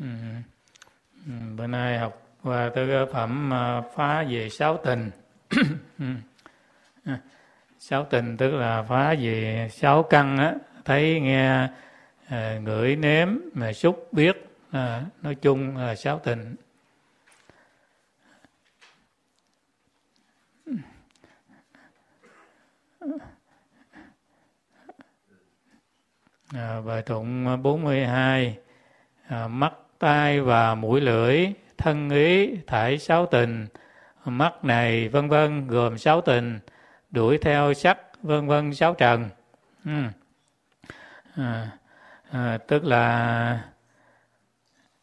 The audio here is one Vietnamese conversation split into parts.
Ừ. Ừ. Bữa nay học qua tới phẩm à, phá về sáu tình. À, sáu tình tức là phá về sáu căn á, thấy nghe à, ngửi nếm mà xúc biết à, nói chung là sáu tình. À, bài tụng 42 mươi à, mắt tai và mũi lưỡi, thân ý, thải sáu tình, mắt này vân vân gồm sáu tình, đuổi theo sắc vân vân sáu trần. Ừ. À, à, tức là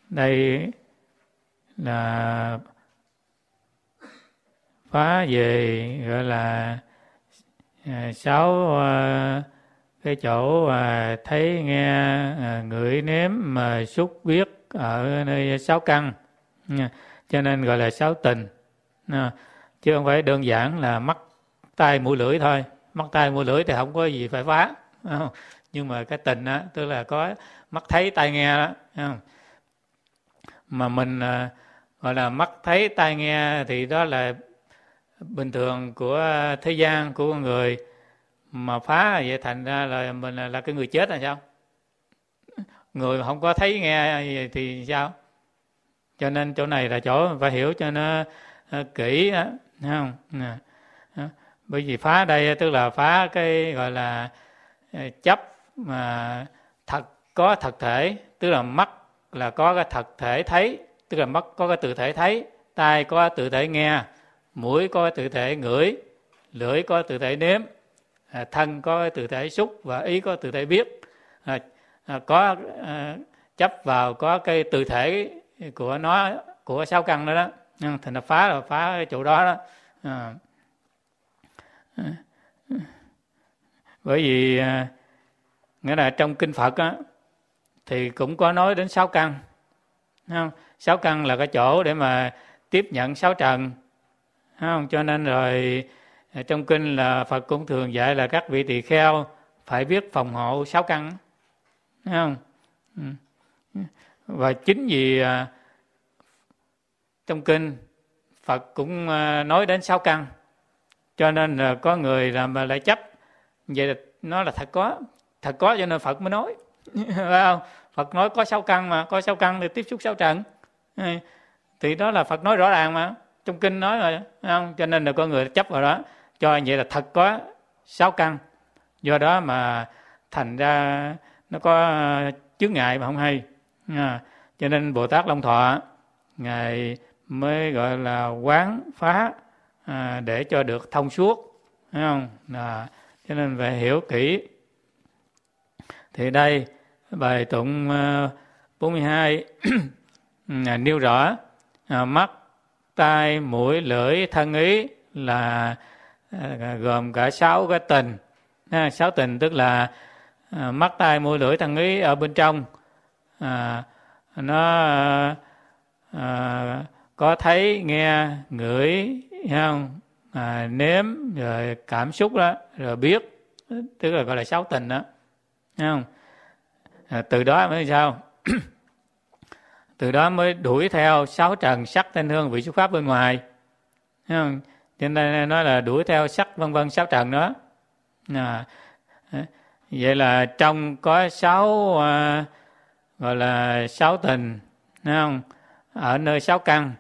đây là phá về gọi là à, sáu à, cái chỗ à, thấy nghe à, ngửi nếm mà xúc biết ở nơi sáu căn ừ, cho nên gọi là sáu tình ừ, chứ không phải đơn giản là mắt tay mũi lưỡi thôi mắt tay mũi lưỡi thì không có gì phải phá nhưng mà cái tình đó, tức là có mắt thấy tai nghe đó mà mình à, gọi là mắt thấy tai nghe thì đó là bình thường của thế gian của con người mà phá vậy thành ra là mình là, là cái người chết là sao người không có thấy nghe thì sao cho nên chỗ này là chỗ phải hiểu cho nó ờ, kỹ á, thấy không bởi vì phá đây tức là phá cái gọi là ờ, chấp mà thật có thật thể tức là mắt là có cái thật thể thấy tức là mắt có cái tự thể thấy tai có tự thể nghe mũi có tự thể ngửi lưỡi có tự thể nếm ờ, thân có tự thể xúc và ý có tự thể biết À, có à, chấp vào có cái tự thể của nó của sáu căn đó đó à, thì nó phá là phá cái chỗ đó đó bởi vì nghĩa là trong kinh Phật á, thì cũng có nói đến sáu căn không? sáu căn là cái chỗ để mà tiếp nhận sáu trần không? cho nên rồi trong kinh là Phật cũng thường dạy là các vị tỳ kheo phải biết phòng hộ sáu căn không? Ừ. Ừ. Và chính vì à, trong kinh Phật cũng à, nói đến sáu căn. Cho nên là có người làm mà lại chấp. Vậy là nó là thật có. Thật có cho nên Phật mới nói. Phải không? Phật nói có sáu căn mà, có sáu căn thì tiếp xúc sáu trận ừ. Thì đó là Phật nói rõ ràng mà. Trong kinh nói rồi, không? Cho nên là có người chấp vào đó. Cho vậy là thật có sáu căn. Do đó mà thành ra nó có ờ, chướng ngại mà không hay à, cho nên bồ tát long thọ ngài mới gọi là quán phá à, để cho được thông suốt thấy không à, cho nên phải hiểu kỹ thì đây bài tụng 42 ờ, à, nêu rõ à, mắt tai mũi lưỡi thân ý là à, gồm cả sáu cái tình à, sáu tình tức là À, mắt tai mũi lưỡi thân ý ở bên trong à, nó à, có thấy nghe ngửi không à, nếm rồi cảm xúc đó rồi biết tức là gọi là sáu tình đó không à, từ đó mới sao từ đó mới đuổi theo sáu trần sắc thanh hương vị xuất pháp bên ngoài không cho nên nói là đuổi theo sắc vân vân sáu trần đó à, vậy là trong có sáu à, gọi là sáu tình đúng không ở nơi sáu căn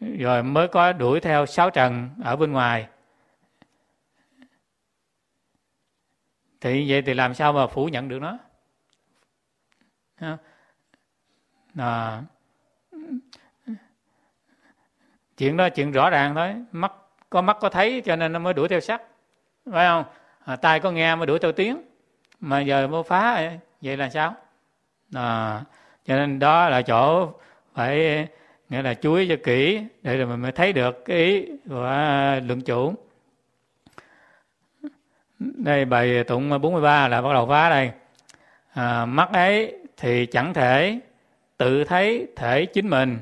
rồi mới có đuổi theo sáu trần ở bên ngoài thì vậy thì làm sao mà phủ nhận được nó à, chuyện đó chuyện rõ ràng thôi mắt có mắt có thấy cho nên nó mới đuổi theo sắc phải không à, tai có nghe mà đuổi theo tiếng mà giờ vô phá vậy là sao à, cho nên đó là chỗ phải nghĩa là chú ý cho kỹ để rồi mình mới thấy được cái ý của luận chủ đây bài tụng 43 là bắt đầu phá đây à, mắt ấy thì chẳng thể tự thấy thể chính mình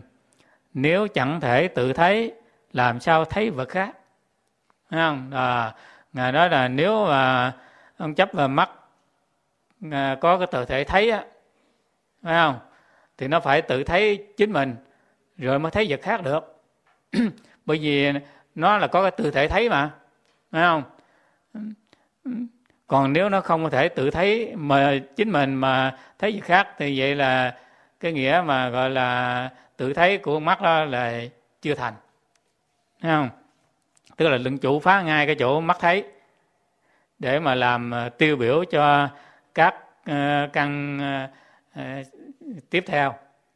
nếu chẳng thể tự thấy làm sao thấy vật khác Thấy không? À, ngài nói là nếu mà ông chấp vào mắt à, có cái tự thể thấy á phải không thì nó phải tự thấy chính mình rồi mới thấy vật khác được bởi vì nó là có cái tự thể thấy mà phải không còn nếu nó không có thể tự thấy mà chính mình mà thấy vật khác thì vậy là cái nghĩa mà gọi là tự thấy của mắt đó là chưa thành Thấy không tức là đừng chủ phá ngay cái chỗ mắt thấy để mà làm ờ, tiêu biểu cho các ờ, căn ờ, tiếp theo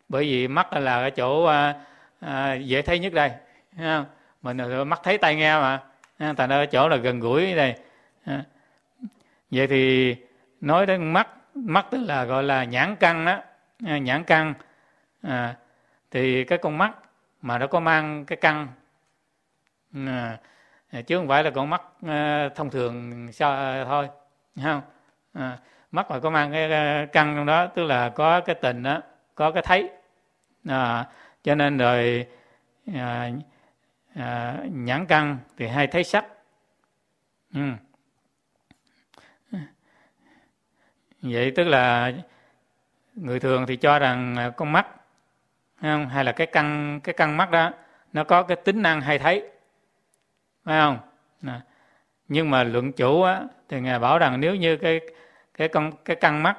bởi vì mắt là cái chỗ dễ thấy nhất đây mình mắt thấy tay nghe mà tại ra chỗ là gần gũi đây vậy thì nói đến mắt mắt tức là gọi là nhãn căn đó nhãn căn à, thì cái con mắt mà nó có mang cái căn à, À, chứ không phải là con mắt ờ, thông thường sao ờ, thôi không ờ, mắt mà có mang cái căn trong đó tức là có cái tình đó có cái thấy à, cho nên rồi à, à, nhãn căn thì hay thấy sắc ừ. vậy tức là người thường thì cho rằng con mắt hay là cái căn cái căn mắt đó nó có cái tính năng hay thấy phải không nhưng mà luận chủ á, thì ngài bảo rằng nếu như cái cái con cái căn mắt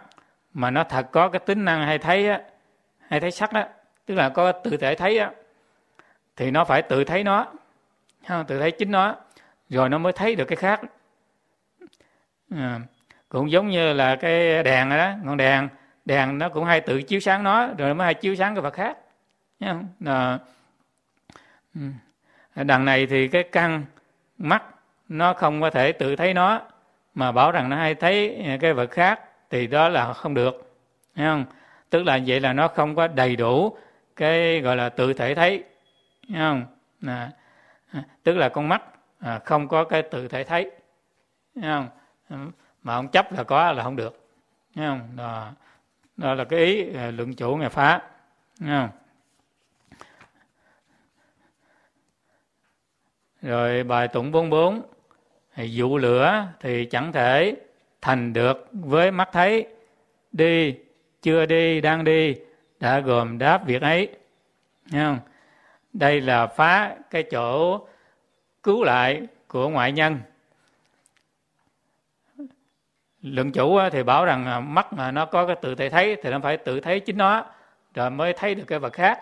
mà nó thật có cái tính năng hay thấy á, hay thấy sắc đó tức là có tự thể thấy á, thì nó phải tự thấy nó không? tự thấy chính nó rồi nó mới thấy được cái khác à, cũng giống như là cái đèn đó ngọn đèn đèn nó cũng hay tự chiếu sáng nó rồi nó mới hay chiếu sáng cái vật khác không? À, ừ đằng này thì cái căn mắt nó không có thể tự thấy nó mà bảo rằng nó hay thấy cái vật khác thì đó là không được Thấy không tức là vậy là nó không có đầy đủ cái gọi là tự thể thấy Thấy không à, tức là con mắt à, không có cái tự thể thấy Thấy không mà ông chấp là có là không được Thấy không đó, đó là cái ý à, luận chủ ngày phá Thấy không rồi bài tụng 44 dụ lửa thì chẳng thể thành được với mắt thấy đi chưa đi đang đi đã gồm đáp việc ấy Thấy không? đây là phá cái chỗ cứu lại của ngoại nhân lượng chủ thì bảo rằng à, mắt mà nó có cái tự thể thấy thì nó phải tự thấy chính nó rồi mới thấy được cái vật khác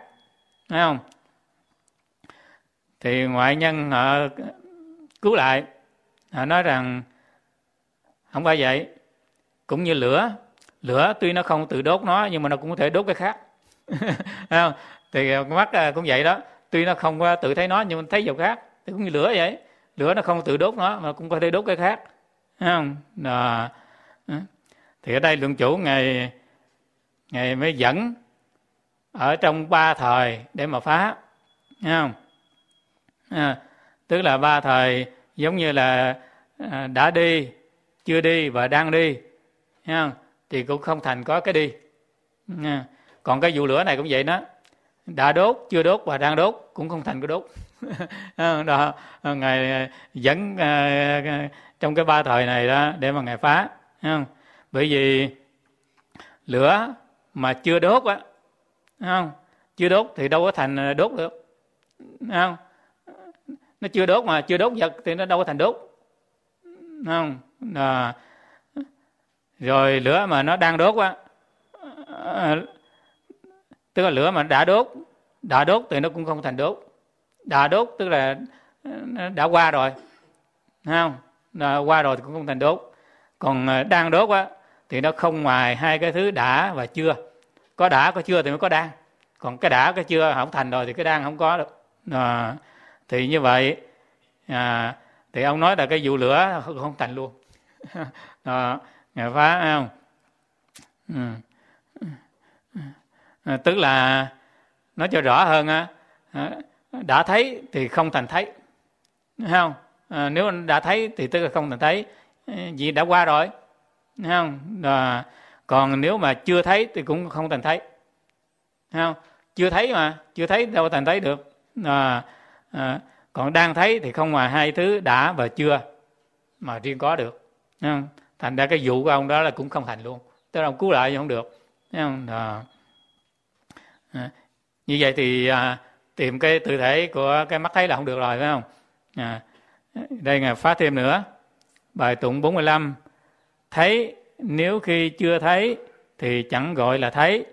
thấy không thì ngoại nhân họ cứu lại họ nói rằng không phải vậy cũng như lửa lửa tuy nó không tự đốt nó nhưng mà nó cũng có thể đốt cái khác thì mắt à, cũng vậy đó tuy nó không tự thấy nó nhưng mà thấy dầu khác thì cũng như lửa vậy lửa nó không tự đốt nó mà cũng có thể đốt cái khác Đấy không Đó. Ừ. thì ở đây lượng chủ ngày ngày mới dẫn ở trong ba thời để mà phá Đấy không À, tức là ba thời giống như là à, đã đi chưa đi và đang đi thì cũng không thành có cái đi à, còn cái vụ lửa này cũng vậy đó đã đốt chưa đốt và đang đốt cũng không thành cái đốt đó ngài dẫn trong cái ba thời này đó để mà ngài phá bởi vì lửa mà chưa đốt á không chưa đốt thì đâu có thành đốt được không nó chưa đốt mà chưa đốt vật thì nó đâu có thành đốt không à, rồi lửa mà nó đang đốt quá à, tức là lửa mà đã đốt đã đốt thì nó cũng không thành đốt đã đốt tức là đã qua rồi không đã qua rồi thì cũng không thành đốt còn à, đang đốt quá thì nó không ngoài hai cái thứ đã và chưa có đã có chưa thì mới có đang còn cái đã cái chưa không thành rồi thì cái đang không có được à, thì như vậy à, thì ông nói là cái vụ lửa không, không thành luôn à, ngài phá không ừ. À, tức là nói cho rõ hơn á à, đã thấy thì không thành thấy Đúng không à, nếu đã thấy thì tức là không thành thấy à, vì đã qua rồi Đúng không à, còn nếu mà chưa thấy thì cũng không thành thấy Đúng không chưa thấy mà chưa thấy đâu thành thấy được à, à, còn đang thấy thì không ngoài hai thứ đã và chưa mà riêng có được không? thành ra cái vụ của ông đó là cũng không thành luôn tức là ông cứu lại thì không được không? À, như vậy thì à, tìm cái tự thể của cái mắt thấy là không được rồi phải không à, đây ngài phá thêm nữa bài tụng 45 thấy nếu khi chưa thấy thì chẳng gọi là thấy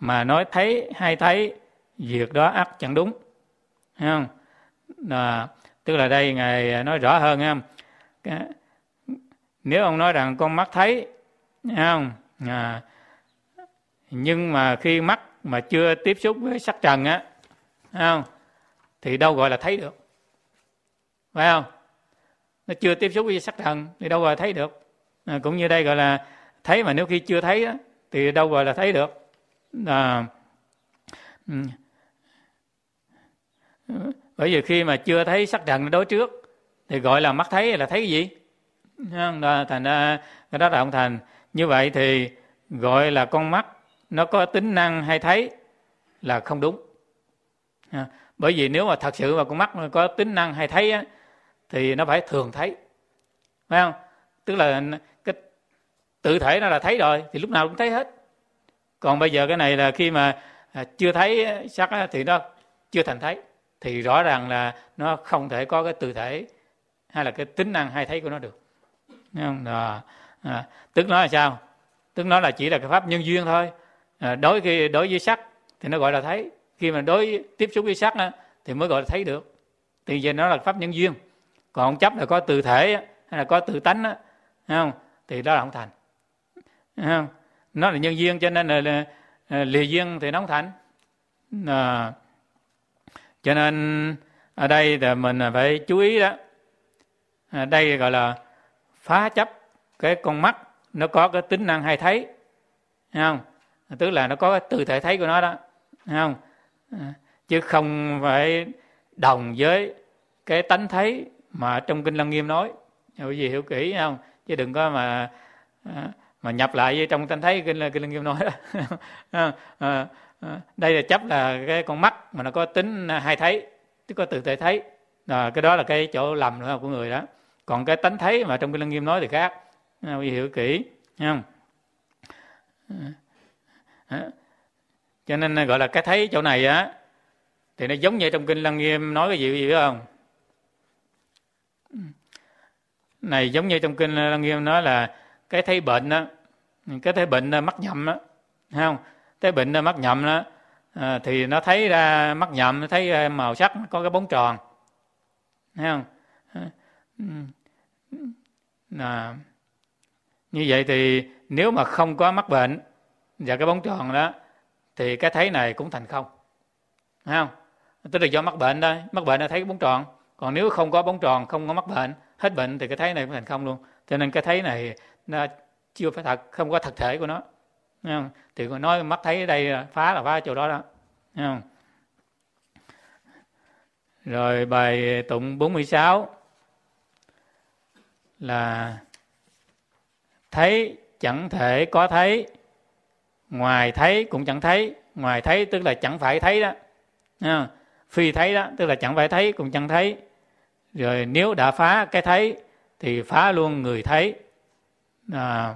mà nói thấy hay thấy việc đó ắt chẳng đúng Thấy không à, tức là đây ngài nói rõ hơn ha nếu ông nói rằng con mắt thấy không à, nhưng mà khi mắt mà chưa tiếp xúc với sắc trần á không thì đâu gọi là thấy được phải không nó chưa tiếp xúc với sắc trần thì đâu gọi là thấy được à, cũng như đây gọi là thấy mà nếu khi chưa thấy đó, thì đâu gọi là thấy được à, bởi vì khi mà chưa thấy sắc trần đối trước thì gọi là mắt thấy là thấy cái gì đó, thành cái đó là ông thành như vậy thì gọi là con mắt nó có tính năng hay thấy là không đúng bởi vì nếu mà thật sự mà con mắt mà có tính năng hay thấy á, thì nó phải thường thấy phải không tức là cái tự thể nó là thấy rồi thì lúc nào cũng thấy hết còn bây giờ cái này là khi mà à, chưa thấy sắc thì nó chưa thành thấy thì rõ ràng là nó không thể có cái tự thể hay là cái tính năng hay thấy của nó được không? Đó. À, tức nói là sao tức nói là chỉ là cái pháp nhân duyên thôi à, đối khi đối với sắc thì nó gọi là thấy khi mà đối tiếp xúc với sắc đó, thì mới gọi là thấy được thì giờ nó là pháp nhân duyên còn chấp là có tự thể hay là có tự tánh đó, không thì đó là không thành không nó là nhân duyên cho nên là, là, là lìa duyên thì nó không thành à, cho nên ở đây thì mình phải chú ý đó ở à, đây gọi là phá chấp cái con mắt nó có cái tính năng hay thấy Thấy không tức là nó có cái từ thể thấy của nó đó Thấy không à, chứ không phải đồng với cái tánh thấy mà trong kinh lăng nghiêm nói hiểu gì hiểu kỹ không chứ đừng có mà à, mà nhập lại với trong tánh thấy kinh kinh lăng nghiêm nói đó Ờ, đây là chấp là cái con mắt mà nó có tính à, hay thấy tức có tự thể thấy là ờ, cái đó là cái chỗ lầm đó của người đó còn cái tánh thấy mà trong cái lăng nghiêm nói thì khác ờ, quý hiểu kỹ không cho nên à, gọi là cái thấy chỗ này á thì nó giống như trong kinh lăng nghiêm nói cái gì gì biết không này giống như trong kinh lăng nghiêm nói là cái thấy bệnh á cái thấy bệnh đó, à, mắc nhầm á không tới bệnh mắt nhậm đó thì nó thấy ra mắt nhậm nó thấy màu sắc có cái bóng tròn thấy không à, như vậy thì nếu mà không có mắt bệnh và cái bóng tròn đó thì cái thấy này cũng thành không thấy không tức là do mắt bệnh thôi mắt bệnh nó thấy cái bóng tròn còn nếu không có bóng tròn không có mắt bệnh hết bệnh thì cái thấy này cũng thành không luôn cho nên cái thấy này nó chưa phải thật không có thật thể của nó không? thì còn nói mắt thấy đây phá là phá chỗ đó đó không? rồi bài tụng 46 là thấy chẳng thể có thấy ngoài thấy cũng chẳng thấy ngoài thấy tức là chẳng phải thấy đó phi thấy đó tức là chẳng phải thấy cũng chẳng thấy rồi nếu đã phá cái thấy thì phá luôn người thấy à,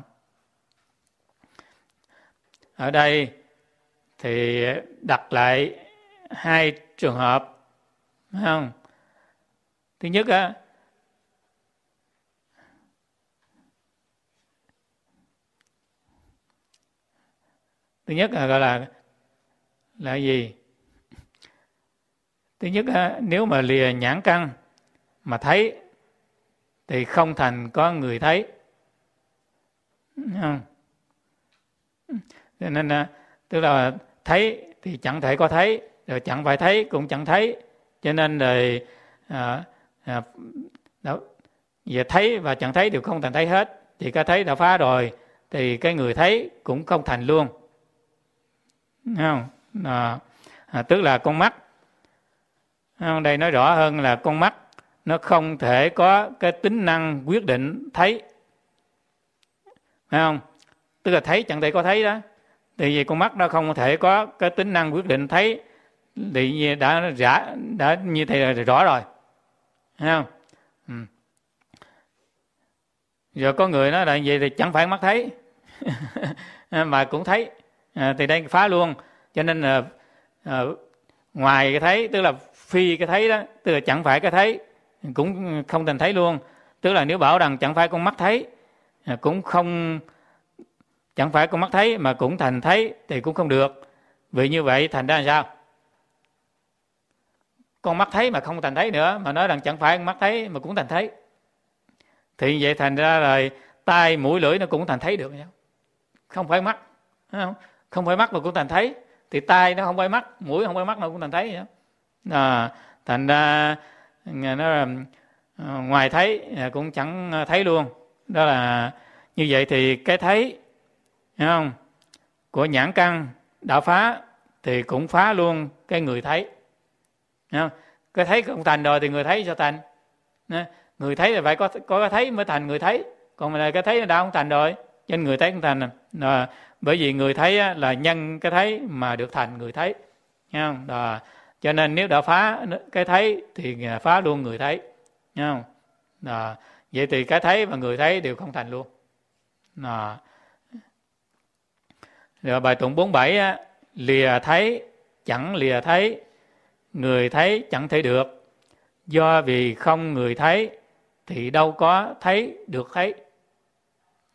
ở đây thì đặt lại hai trường hợp không thứ nhất á thứ nhất là gọi là là gì thứ nhất á, nếu mà lìa nhãn căng mà thấy thì không thành có người thấy không cho nên à, tức là thấy thì chẳng thể có thấy rồi chẳng phải thấy cũng chẳng thấy cho nên rồi à, à, đó, về thấy và chẳng thấy đều không thành thấy hết thì cái thấy đã phá rồi thì cái người thấy cũng không thành luôn Đúng không à, à, tức là con mắt à, đây nói rõ hơn là con mắt nó không thể có cái tính năng quyết định thấy Thấy không tức là thấy chẳng thể có thấy đó thì vì con mắt nó không thể có cái tính năng quyết định thấy thì đã giả đã như thế là rõ rồi Thấy không ừ. rồi có người nói là vậy thì chẳng phải mắt thấy mà cũng thấy à, thì đây phá luôn cho nên là à, ngoài cái thấy tức là phi cái thấy đó tức là chẳng phải cái thấy cũng không thành thấy luôn tức là nếu bảo rằng chẳng phải con mắt thấy à, cũng không chẳng phải con mắt thấy mà cũng thành thấy thì cũng không được vì như vậy thành ra làm sao con mắt thấy mà không thành thấy nữa mà nói rằng chẳng phải con mắt thấy mà cũng thành thấy thì vậy thành ra là tai mũi lưỡi nó cũng thành thấy được nhau không phải mắt không không phải mắt mà cũng thành thấy thì tai nó không phải mắt mũi không phải mắt mà cũng thành thấy à, thành ra nó là ờ, ngoài thấy cũng chẳng thấy luôn đó là như vậy thì cái thấy Hiểu không? Của nhãn căn đã phá thì cũng phá luôn cái người thấy. Hiểu không? Cái thấy không thành rồi thì người thấy sao thành? Người thấy là phải có có cái thấy mới thành người thấy. Còn là cái thấy đã không thành rồi, nên người thấy cũng thành. Rồi, bởi vì người thấy là nhân cái thấy mà được thành người thấy. Hiểu không? Rồi, cho nên nếu đã phá cái thấy thì à, phá luôn người thấy. Hiểu không? Rồi, vậy thì cái thấy và người thấy đều không thành luôn. Rồi, rồi bài tụng 47 á, lìa thấy chẳng lìa thấy, người thấy chẳng thấy được. Do vì không người thấy thì đâu có thấy được thấy.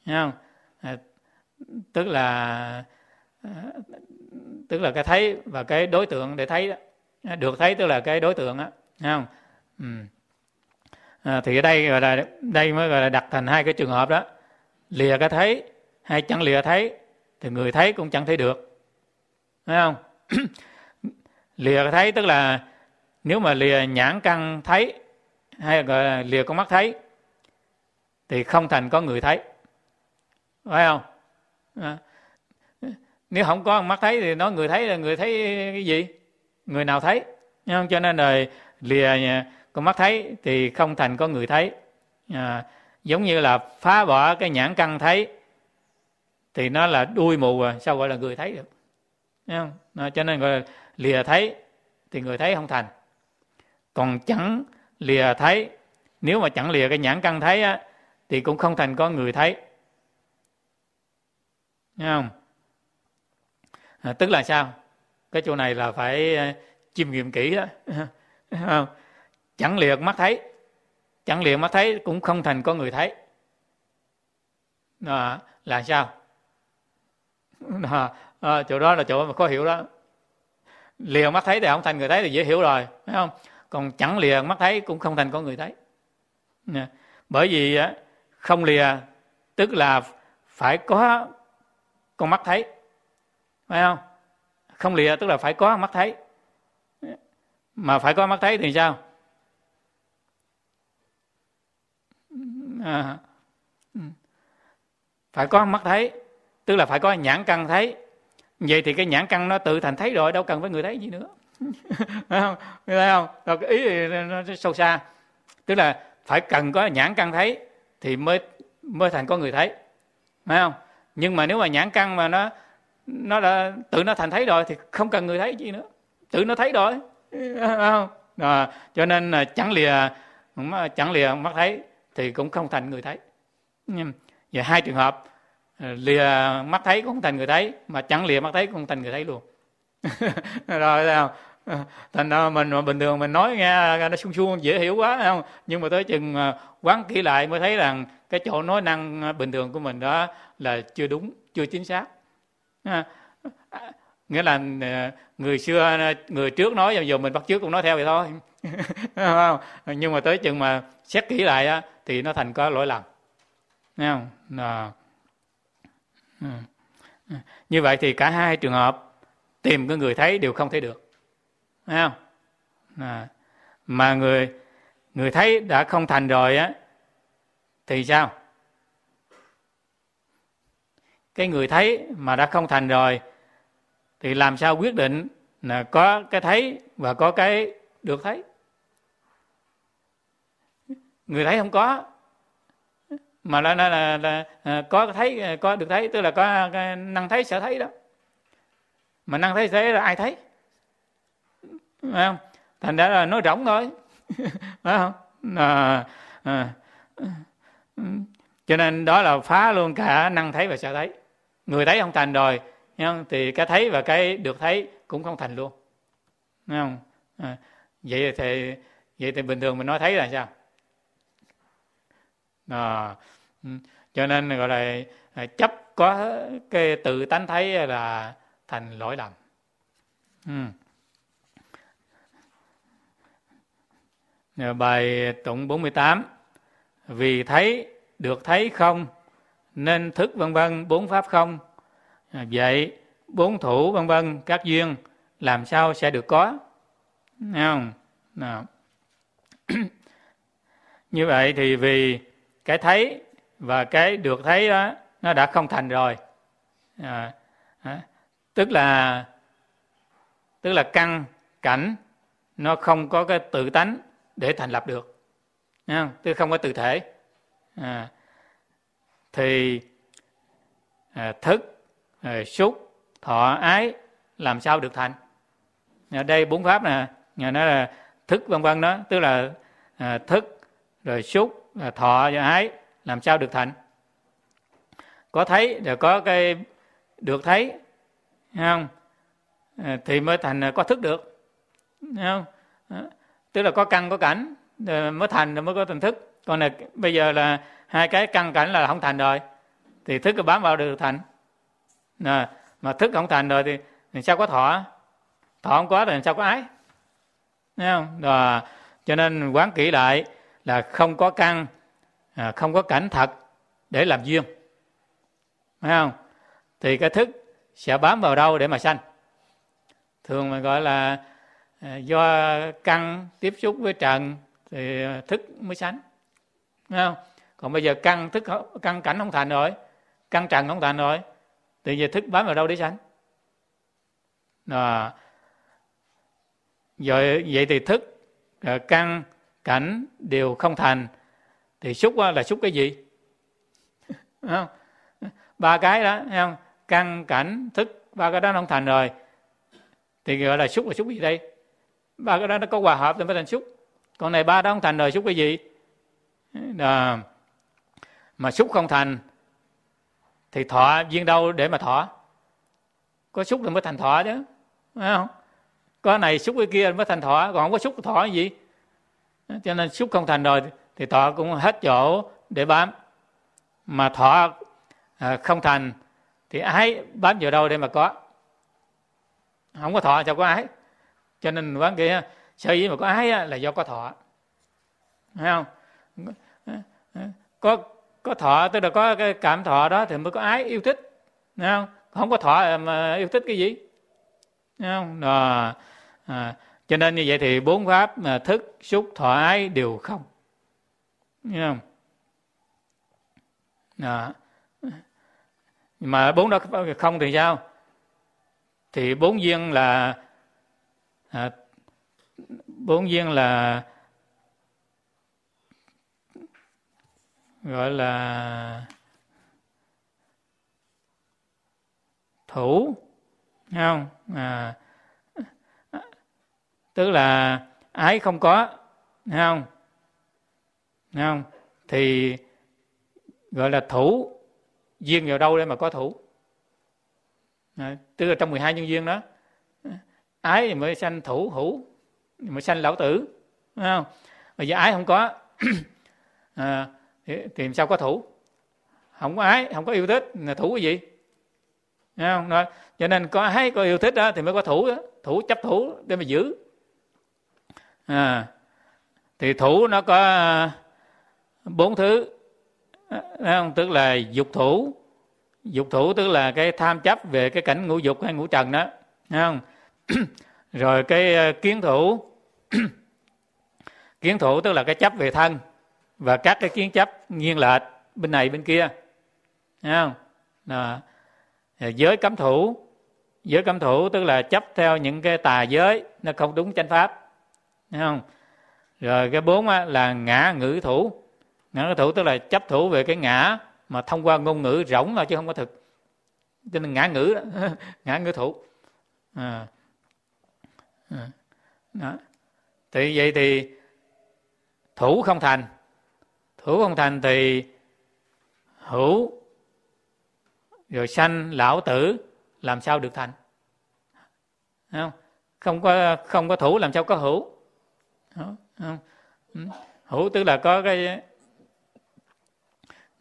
nghe không? À, tức là à, tức là cái thấy và cái đối tượng để thấy đó. À, được thấy tức là cái đối tượng á, không? Ừ. À, thì ở đây gọi là đây mới gọi là đặt thành hai cái trường hợp đó. Lìa cái thấy hay chẳng lìa thấy thì người thấy cũng chẳng thấy được thấy không lìa thấy tức là nếu mà lìa nhãn căn thấy hay là lìa con mắt thấy thì không thành có người thấy phải không à. nếu không có mắt thấy thì nói người thấy là người thấy cái gì người nào thấy Đấy không? cho nên là lìa con mắt thấy thì không thành có người thấy à, giống như là phá bỏ cái nhãn căn thấy thì nó là đuôi mù rồi à, sao gọi là người thấy được Đấy không? Đó, cho nên gọi là lìa thấy thì người thấy không thành còn chẳng lìa thấy nếu mà chẳng lìa cái nhãn căn thấy á, thì cũng không thành có người thấy Đấy không à, tức là sao cái chỗ này là phải à, chiêm nghiệm kỹ đó không? chẳng lìa mắt thấy chẳng lìa mắt thấy cũng không thành có người thấy à, là sao à, à, chỗ đó là chỗ mà khó hiểu đó liền mắt thấy thì không thành người thấy thì dễ hiểu rồi phải không còn chẳng lìa mắt thấy cũng không thành con người thấy à, bởi vì không lìa tức là phải có con mắt thấy phải không không lìa tức là phải có mắt thấy mà phải có mắt thấy thì sao à, phải có mắt thấy tức là phải có nhãn căn thấy vậy thì cái nhãn căn nó tự thành thấy rồi đâu cần phải người thấy gì nữa thấy không thấy không rồi cái ý nó sâu xa tức là phải cần có nhãn căn thấy thì mới mới thành có người thấy phải không nhưng mà nếu mà nhãn căn mà nó nó đã tự nó thành thấy rồi thì không cần người thấy gì nữa tự nó thấy rồi phải không à, cho nên là chẳng lìa chẳng lìa mắt thấy thì cũng không thành người thấy vậy hai trường hợp Ờ, lìa mắt thấy cũng thành người thấy mà chẳng lìa mắt thấy cũng thành người thấy luôn rồi sao ờ, thành ra mình mà bình thường mình nói nghe nó suông suông dễ hiểu quá không nhưng mà tới chừng ờ, quán kỹ lại mới thấy rằng cái chỗ nói năng bình thường của mình đó là chưa đúng chưa chính xác à, nghĩa là người xưa người trước nói bây giờ mình bắt trước cũng nói theo vậy thôi nhưng mà tới chừng mà xét kỹ lại thì nó thành có lỗi lầm Thấy không? Ừ. Ừ. Như vậy thì cả hai trường hợp tìm cái người thấy đều không thấy được. Thấy không? À. Mà người người thấy đã không thành rồi á thì sao? Cái người thấy mà đã không thành rồi thì làm sao quyết định là có cái thấy và có cái được thấy? Người thấy không có mà là, là, là, là à, có thấy à, có được thấy tức là có à, năng thấy sở thấy đó mà năng thấy sở thấy là ai thấy phải không thành ra là nói rỗng thôi phải không à, à, cho nên đó là phá luôn cả năng thấy và sở thấy người thấy không thành rồi không? thì cái thấy và cái được thấy cũng không thành luôn Đúng không à, vậy thì vậy thì bình thường mình nói thấy là sao à, Ừ. cho nên gọi là à, chấp có cái tự tánh thấy là thành lỗi lầm ừ. bài tụng 48 vì thấy được thấy không nên thức vân vân bốn pháp không à, vậy bốn thủ vân vân các duyên làm sao sẽ được có Thấy không nào như vậy thì vì cái thấy và cái được thấy đó nó đã không thành rồi à, à, tức là tức là căn cảnh nó không có cái tự tánh để thành lập được không? tức không có tự thể à, thì à, thức à, xúc thọ ái làm sao được thành ở đây bốn pháp nè nhà nó là thức vân vân đó tức là à, thức rồi xúc là thọ và ái làm sao được thành có thấy để có cái được thấy không ờ, thì mới thành ờ, có thức được không ờ, tức là có căn có cảnh mới thành rồi mới có thành thức còn là bây giờ là hai cái căn cảnh là không thành rồi thì thức bám vào được thành nè. mà thức không thành rồi thì, thì sao có thọ thọ không có rồi sao có ái thấy không rồi cho nên quán kỹ lại là không có căn à, không có cảnh thật để làm duyên phải không thì cái thức sẽ bám vào đâu để mà sanh thường mình gọi là à, do căn tiếp xúc với trần thì thức mới sanh phải không còn bây giờ căn thức căn cảnh không thành rồi căn trần không thành rồi thì giờ thức bám vào đâu để sanh à, vậy, vậy thì thức căn cảnh đều không thành thì xúc là xúc cái gì không? ba cái đó không căn cảnh thức ba cái đó nó không thành rồi thì gọi là xúc là xúc gì đây ba cái đó nó có hòa hợp thì mới thành xúc còn này ba đó không thành rồi xúc cái gì à, mà xúc không thành thì thọ duyên đâu để mà thọ có xúc thì mới thành thọ chứ phải không có này xúc cái kia mới thành thọ còn không có xúc thọ gì cho nên xúc không thành rồi thì thọ cũng hết chỗ để bám mà thọ à, không thành thì ái bám vào đâu để mà có không có thọ sao có ái cho nên quán kia sở dĩ mà có ái là do có thọ thấy không có có thọ tức là có cái cảm thọ đó thì mới có ái yêu thích thấy không không có thọ mà yêu thích cái gì thấy không à, à, cho nên như vậy thì bốn pháp mà thức xúc thọ ái đều không Nghe không? Đó. Nhưng mà bốn đó không thì sao? Thì bốn viên là à, bốn viên là gọi là thủ Nghe không à, tức là ái không có Nghe không Đúng không? Thì gọi là thủ duyên vào đâu để mà có thủ tức là trong 12 nhân duyên đó ái thì mới sanh thủ hữu mới sanh lão tử đúng không bây giờ ái không có à, thì, thì sao có thủ không có ái không có yêu thích là thủ cái gì đúng không đó. cho nên có ái có yêu thích đó thì mới có thủ đó. thủ chấp thủ để mà giữ à, thì thủ nó có bốn thứ ờ, không? tức là dục thủ dục thủ tức là cái tham chấp về cái cảnh ngũ dục hay ngũ trần đó Đấy không rồi cái ờ, kiến thủ kiến thủ tức là cái chấp về thân và các cái kiến chấp nghiêng lệch bên này bên kia Đấy không đó. giới cấm thủ giới cấm thủ tức là chấp theo những cái tà giới nó không đúng chánh pháp Đấy không rồi cái bốn là ngã ngữ thủ ngã thủ tức là chấp thủ về cái ngã mà thông qua ngôn ngữ rỗng là chứ không có thực cho nên ngã ngữ đó. ngã ngữ thủ à. à. thì vậy thì thủ không thành thủ không thành thì hữu rồi sanh lão tử làm sao được thành không không có không có thủ làm sao có hữu không ừ. hữu tức là có cái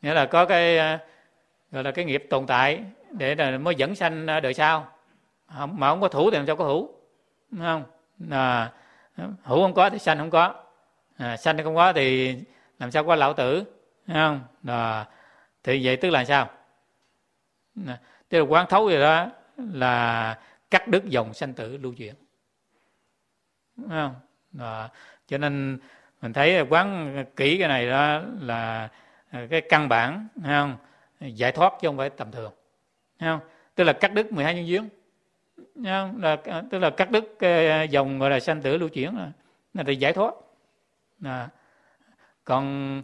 nghĩa là có cái ờ, gọi là cái nghiệp tồn tại để là mới dẫn sanh ờ, đời sau mà không có thủ thì làm sao có hữu đúng không à, hữu không có thì sanh không có à, sanh không có thì làm sao có lão tử đúng không à, thì vậy tức là sao à, tức là quán thấu gì đó là cắt đứt dòng sanh tử lưu chuyển đúng không à, cho nên mình thấy quán kỹ cái này đó là Ờ, cái căn bản không? giải thoát chứ không phải tầm thường không? tức là cắt đứt 12 nhân duyên không? Là, ờ, tức là cắt đứt ờ, dòng gọi là sanh tử lưu chuyển là, để giải thoát à. còn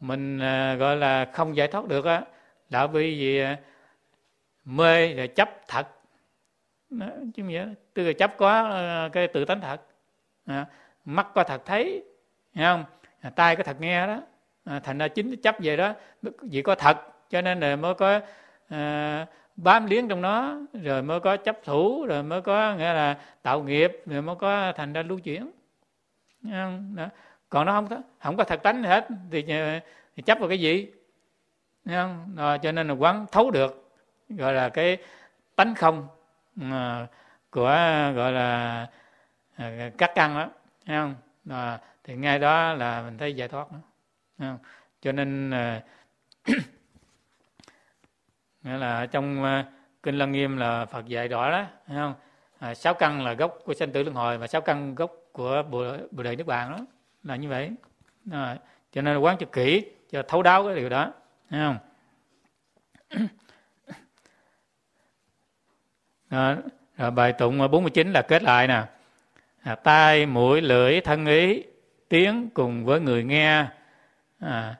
mình gọi là không giải thoát được á là bởi vì mê là chấp thật chứ nghĩa tức là chấp có cái tự tánh thật à, mắt có thật thấy không tay có thật nghe đó à, thành ra chính chấp về đó chỉ có thật cho nên là mới có à, bám liếng trong nó rồi mới có chấp thủ rồi mới có nghĩa là tạo nghiệp rồi mới có thành ra lưu chuyển đó. còn nó không không có thật tánh hết thì, à, thì chấp vào cái gì Đó, cho nên là quán thấu được gọi là cái tánh không à, của gọi là à, các căn đó Đó, thì ngay đó là mình thấy giải thoát nữa cho nên à, nghĩa là trong à, kinh lăng nghiêm là phật dạy rõ đó thấy không à, sáu căn là gốc của sanh tử luân hồi và sáu căn gốc của bồ, bồ đề nước bạn đó là như vậy à, cho nên quán cho kỹ cho thấu đáo cái điều đó thấy không đó, rồi bài tụng 49 là kết lại nè à, tai mũi lưỡi thân ý tiếng cùng với người nghe à,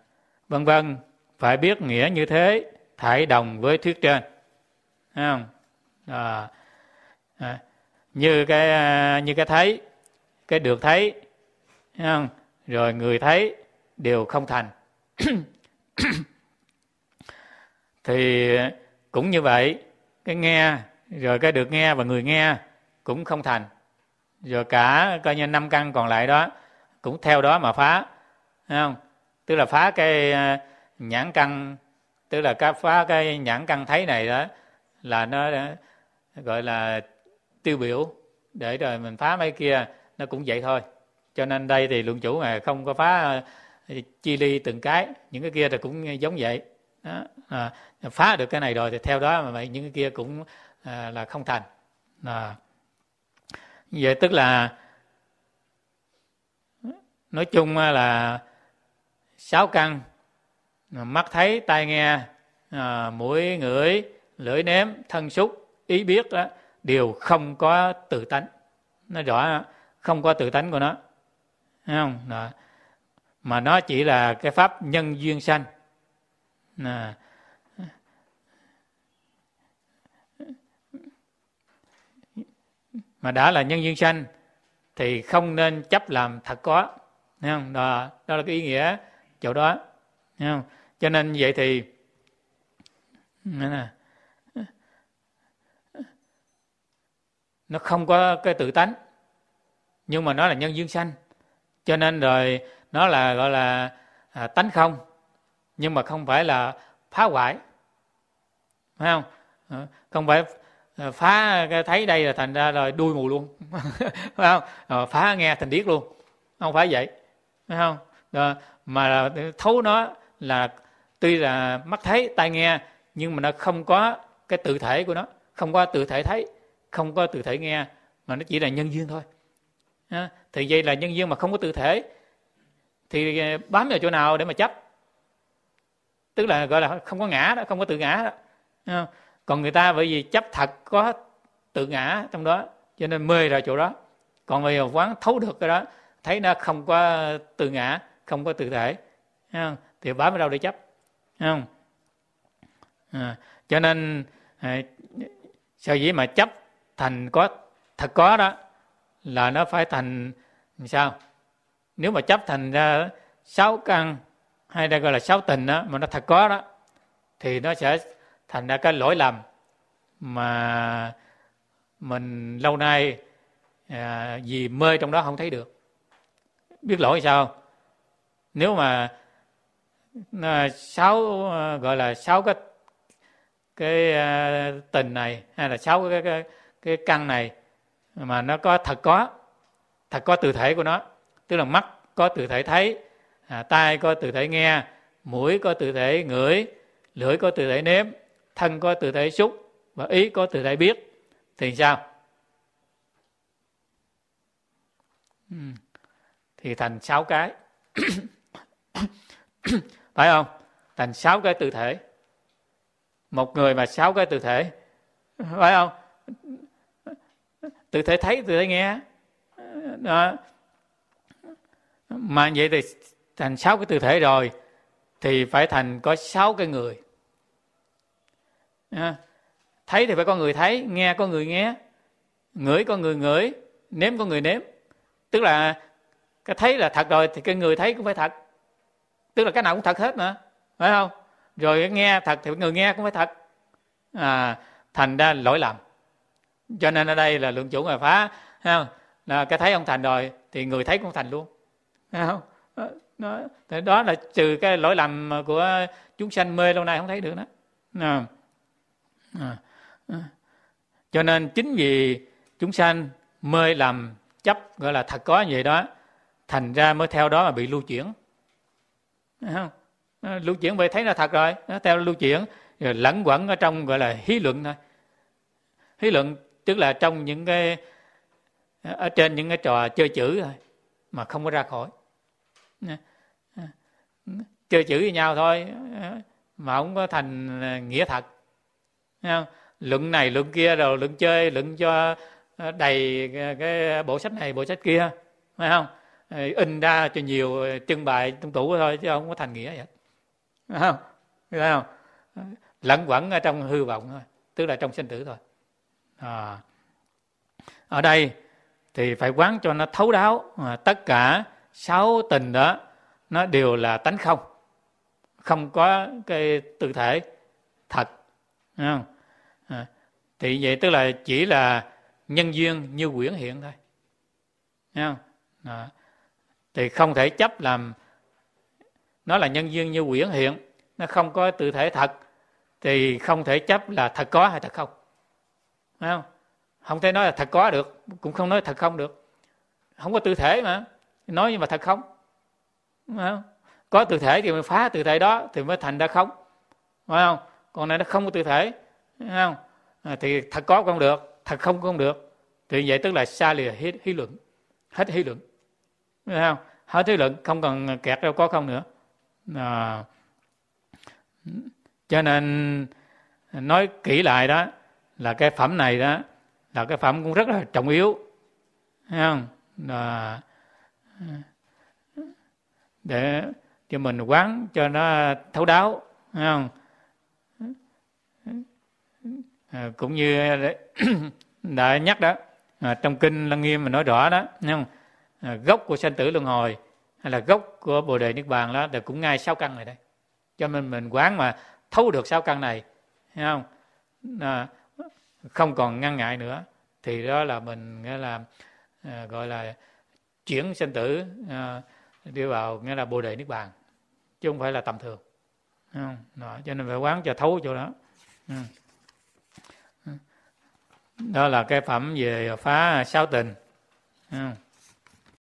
vân vân phải biết nghĩa như thế thải đồng với thuyết trên Thấy không à, à, như cái à, như cái thấy cái được thấy, thấy không? rồi người thấy đều không thành thì cũng như vậy cái nghe rồi cái được nghe và người nghe cũng không thành rồi cả coi như năm căn còn lại đó cũng theo đó mà phá Thấy không tức là phá cái ờ, nhãn căn tức là các phá cái nhãn căn thấy này đó là nó gọi là tiêu biểu để rồi mình phá mấy kia nó cũng vậy thôi cho nên đây thì luận chủ mà không có phá ờ, chi ly từng cái những cái kia thì cũng giống vậy đó. À, phá được cái này rồi thì theo đó mà những cái kia cũng à, là không thành à. vậy tức là nói chung là sáu căn à, mắt thấy tai nghe à, mũi ngửi lưỡi nếm thân xúc ý biết đó đều không có tự tánh nó rõ không có tự tánh của nó Thấy không đó. mà nó chỉ là cái pháp nhân duyên sanh à. mà đã là nhân duyên sanh thì không nên chấp làm thật có Thấy không đó, đó là cái ý nghĩa chỗ đó Thấy không? cho nên vậy thì nó không có cái tự tánh nhưng mà nó là nhân duyên sanh cho nên rồi nó là gọi là à, tánh không nhưng mà không phải là phá hoại phải không ờ, không phải ờ, phá thấy đây là thành ra rồi đuôi mù luôn phải không ờ, phá nghe thành điếc luôn không phải vậy phải không rồi, mà thấu nó là tuy là mắt thấy tai nghe nhưng mà nó không có cái tự thể của nó không có tự thể thấy không có tự thể nghe mà nó chỉ là nhân duyên thôi à, thì vậy là nhân duyên mà không có tự thể thì à, bám vào chỗ nào để mà chấp tức là gọi là không có ngã đó không có tự ngã đó à, còn người ta bởi vì chấp thật có tự ngã trong đó cho nên mê ra chỗ đó còn bây giờ quán thấu được cái đó thấy nó không có tự ngã không có tự thể không? thì bám vào đâu để chấp không à, cho nên à, sở dĩ mà chấp thành có thật có đó là nó phải thành sao nếu mà chấp thành ra sáu căn hay đây gọi là sáu tình đó mà nó thật có đó thì nó sẽ thành ra cái lỗi lầm mà mình lâu nay à, vì mê trong đó không thấy được biết lỗi sao nếu mà à, sáu à, gọi là sáu cái cái à, tình này hay là sáu cái, cái cái căn này mà nó có thật có thật có từ thể của nó tức là mắt có từ thể thấy à, tai có từ thể nghe mũi có từ thể ngửi lưỡi có từ thể nếm thân có từ thể xúc và ý có từ thể biết thì sao ừ. thì thành sáu cái phải không thành sáu cái tự thể một người mà sáu cái tự thể phải không tự thể thấy tự thể nghe đó mà vậy thì thành sáu cái tự thể rồi thì phải thành có sáu cái người thấy thì phải có người thấy nghe có người nghe ngửi có người ngửi nếm có người nếm tức là cái thấy là thật rồi thì cái người thấy cũng phải thật tức là cái nào cũng thật hết nữa phải không rồi nghe thật thì người nghe cũng phải thật à, thành ra lỗi lầm cho nên ở đây là lượng chủ ngoài phá không? Là cái thấy ông thành rồi thì người thấy cũng thành luôn không? Đó, đó là trừ cái lỗi lầm của chúng sanh mê lâu nay không thấy được đó à, à, à. cho nên chính vì chúng sanh mê lầm chấp gọi là thật có như vậy đó thành ra mới theo đó mà bị lưu chuyển không? Ờ, lưu chuyển vậy thấy là thật rồi theo lưu chuyển rồi lẫn quẩn ở trong gọi là hí luận thôi hí luận tức là trong những cái ở trên những cái trò chơi chữ thôi mà không có ra khỏi ờ, chơi chữ với nhau thôi ờ, mà không có thành nghĩa thật không? luận này luận kia rồi luận chơi luận cho đầy cái bộ sách này bộ sách kia phải không in ra cho nhiều ờ, trưng bày trong tủ thôi chứ không có thành nghĩa vậy Đúng không không lẫn quẩn ở trong hư vọng thôi tức là trong sinh tử thôi à. ở đây thì phải quán cho nó thấu đáo à, tất cả sáu tình đó nó đều là tánh không không có cái tự thể thật không? À. thì vậy tức là chỉ là nhân duyên như quyển hiện thôi Đúng không? À thì không thể chấp làm nó là nhân duyên như quyển hiện nó không có tự thể thật thì không thể chấp là thật có hay thật không Đấy không không thể nói là thật có được cũng không nói thật không được không có tự thể mà nói nhưng mà thật không Đấy không có tự thể thì mình phá tự thể đó thì mới thành ra không phải không còn này nó không có tự thể Đấy không à, thì thật có cũng được thật không cũng được thì vậy tức là xa lìa hết hí luận hết hí luận Thấy không? Hết thứ lực, không cần kẹt đâu có không nữa. À, cho nên nói kỹ lại đó là cái phẩm này đó là cái phẩm cũng rất là trọng yếu. Thấy không? À, để cho mình quán cho nó thấu đáo. Thấy không? À, cũng như đã nhắc đó à, trong kinh lăng nghiêm mà nói rõ đó không À, gốc của sanh tử luân hồi hay là gốc của bồ đề niết bàn đó là cũng ngay sáu căn này đây cho nên mình quán mà thấu được sáu căn này thấy không à, không còn ngăn ngại nữa thì đó là mình nghĩa là à, gọi là chuyển sanh tử đi vào nghĩa là bồ đề niết bàn chứ không phải là tầm thường không? Đó, cho nên phải quán cho thấu chỗ đó ừ. Ừ. đó là cái phẩm về phá sáu tình không?